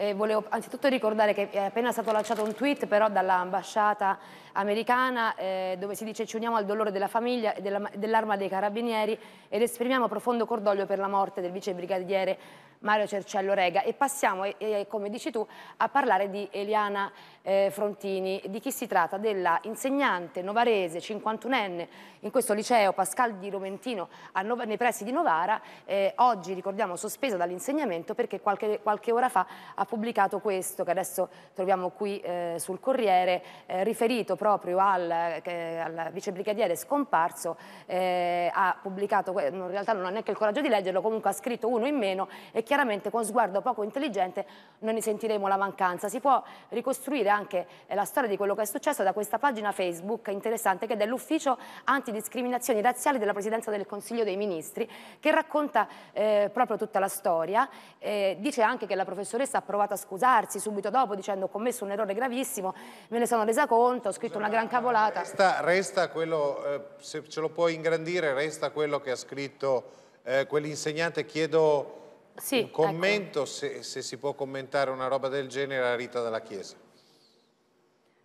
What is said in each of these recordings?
Eh, volevo anzitutto ricordare che è appena stato lanciato un tweet però dall'ambasciata americana eh, dove si dice ci uniamo al dolore della famiglia e dell'arma dell dei carabinieri ed esprimiamo profondo cordoglio per la morte del vice brigadiere Mario Cercello Rega e passiamo, eh, come dici tu, a parlare di Eliana eh, Frontini, di chi si tratta? Della insegnante novarese, 51enne, in questo liceo Pascal di Romentino Nova, nei pressi di Novara, eh, oggi ricordiamo sospesa dall'insegnamento perché qualche, qualche, ora fa ha pubblicato questo che adesso troviamo qui eh, sul Corriere, eh, riferito proprio al, al vicebrigadiere scomparso, eh, ha pubblicato, in realtà non ha neanche il coraggio di leggerlo, comunque ha scritto uno in meno e chiaramente con sguardo poco intelligente non ne sentiremo la mancanza. Si può ricostruire anche eh, la storia di quello che è successo da questa pagina Facebook interessante che è dell'ufficio antidiscriminazioni razziali della Presidenza del Consiglio dei Ministri che racconta eh, proprio tutta la storia. Eh, dice anche che la professoressa ha provato a scusarsi subito dopo dicendo ho commesso un errore gravissimo, me ne sono resa conto, ho scritto una gran cavolata. Resta, resta quello, eh, se ce lo puoi ingrandire, resta quello che ha scritto eh, quell'insegnante, chiedo sì, un ecco. commento, ecco. se, se, si può commentare una roba del genere, a Rita dalla Chiesa.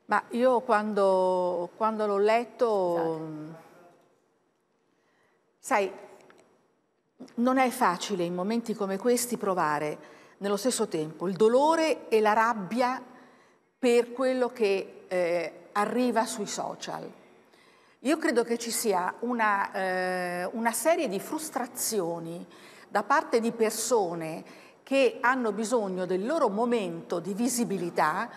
Ma io quando, quando l'ho letto, Scusate. Esatto. Mm, sai, non è facile in momenti come questi provare nello stesso tempo il dolore e la rabbia per quello che eh, arriva sui social. Io credo che ci sia una, eh, una serie di frustrazioni da parte di persone che hanno bisogno del loro momento di visibilità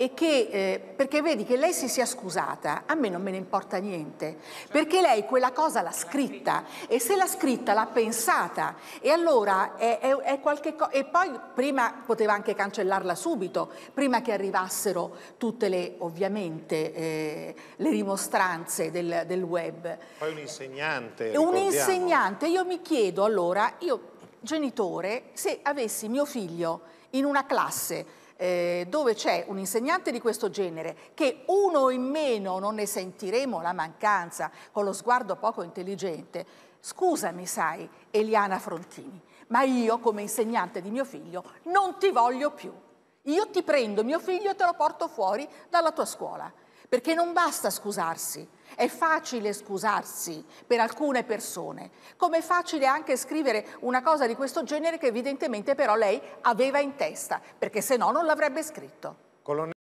e che, eh, perché vedi che lei si sia scusata, a me non me ne importa niente, perché lei quella cosa l'ha scritta e se l'ha scritta l'ha pensata e allora è, è, è qualche cosa, e poi prima poteva anche cancellarla subito, prima che arrivassero tutte le, ovviamente, eh, le dimostranze del, del, web. Poi un insegnante. Ricordiamo. Un insegnante, io mi chiedo allora, io genitore, se avessi mio figlio in una classe eh, dove c'è un insegnante di questo genere che uno in meno non ne sentiremo la mancanza con lo sguardo poco intelligente, scusami sai Eliana Frontini, ma io come insegnante di mio figlio non ti voglio più. Io ti prendo mio figlio e te lo porto fuori dalla tua scuola perché non basta scusarsi. È facile scusarsi per alcune persone, come è facile anche scrivere una cosa di questo genere che evidentemente però lei aveva in testa, perché se no non l'avrebbe scritto.